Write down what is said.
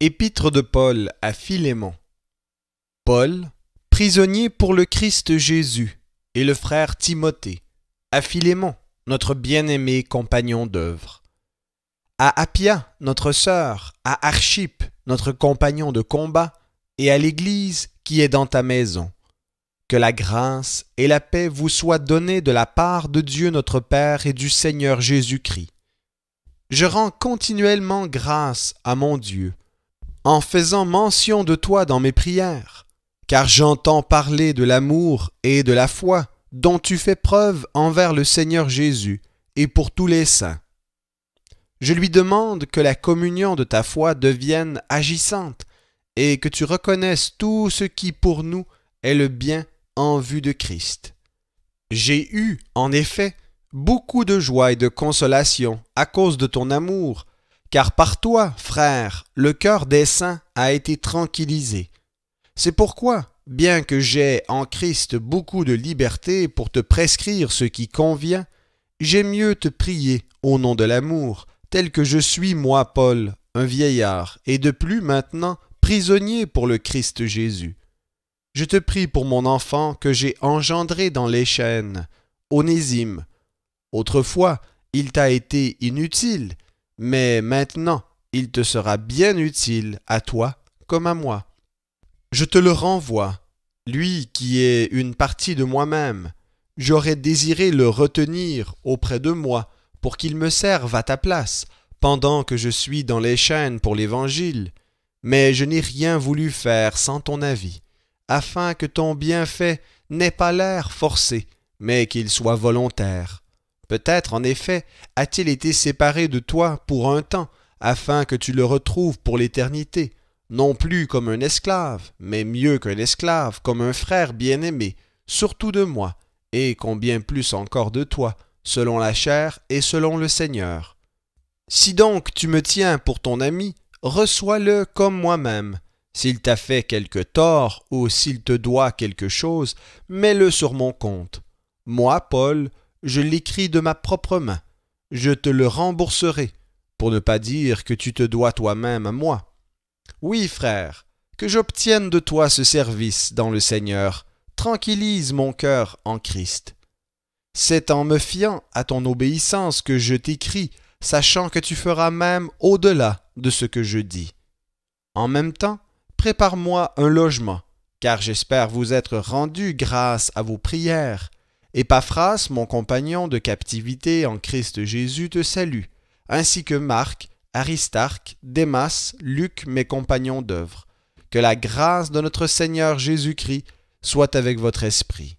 Épître de Paul à Philémon. Paul, prisonnier pour le Christ Jésus, et le frère Timothée, à Philémon, notre bien-aimé compagnon d'œuvre, à Appia, notre sœur, à Archip, notre compagnon de combat, et à l'Église qui est dans ta maison. Que la grâce et la paix vous soient données de la part de Dieu notre Père et du Seigneur Jésus-Christ. Je rends continuellement grâce à mon Dieu en faisant mention de toi dans mes prières, car j'entends parler de l'amour et de la foi dont tu fais preuve envers le Seigneur Jésus et pour tous les saints. Je lui demande que la communion de ta foi devienne agissante et que tu reconnaisses tout ce qui pour nous est le bien en vue de Christ. J'ai eu, en effet, beaucoup de joie et de consolation à cause de ton amour, car par toi, frère, le cœur des saints a été tranquillisé. C'est pourquoi, bien que j'aie en Christ beaucoup de liberté pour te prescrire ce qui convient, j'ai mieux te prier au nom de l'amour, tel que je suis moi, Paul, un vieillard, et de plus maintenant prisonnier pour le Christ Jésus. Je te prie pour mon enfant que j'ai engendré dans les chaînes, Onésime. Autrefois, il t'a été inutile, mais maintenant il te sera bien utile à toi comme à moi. Je te le renvoie, lui qui est une partie de moi-même. J'aurais désiré le retenir auprès de moi pour qu'il me serve à ta place pendant que je suis dans les chaînes pour l'Évangile, mais je n'ai rien voulu faire sans ton avis, afin que ton bienfait n'ait pas l'air forcé, mais qu'il soit volontaire. Peut-être, en effet, a-t-il été séparé de toi pour un temps, afin que tu le retrouves pour l'éternité, non plus comme un esclave, mais mieux qu'un esclave, comme un frère bien-aimé, surtout de moi, et combien plus encore de toi, selon la chair et selon le Seigneur. Si donc tu me tiens pour ton ami, reçois-le comme moi-même. S'il t'a fait quelque tort ou s'il te doit quelque chose, mets-le sur mon compte. Moi, Paul, je l'écris de ma propre main, je te le rembourserai, pour ne pas dire que tu te dois toi-même à moi. Oui, frère, que j'obtienne de toi ce service dans le Seigneur, tranquillise mon cœur en Christ. C'est en me fiant à ton obéissance que je t'écris, sachant que tu feras même au-delà de ce que je dis. En même temps, prépare-moi un logement, car j'espère vous être rendu grâce à vos prières, Paphras, mon compagnon de captivité en Christ Jésus, te salue, ainsi que Marc, Aristarque, Démas, Luc, mes compagnons d'œuvre. Que la grâce de notre Seigneur Jésus-Christ soit avec votre esprit.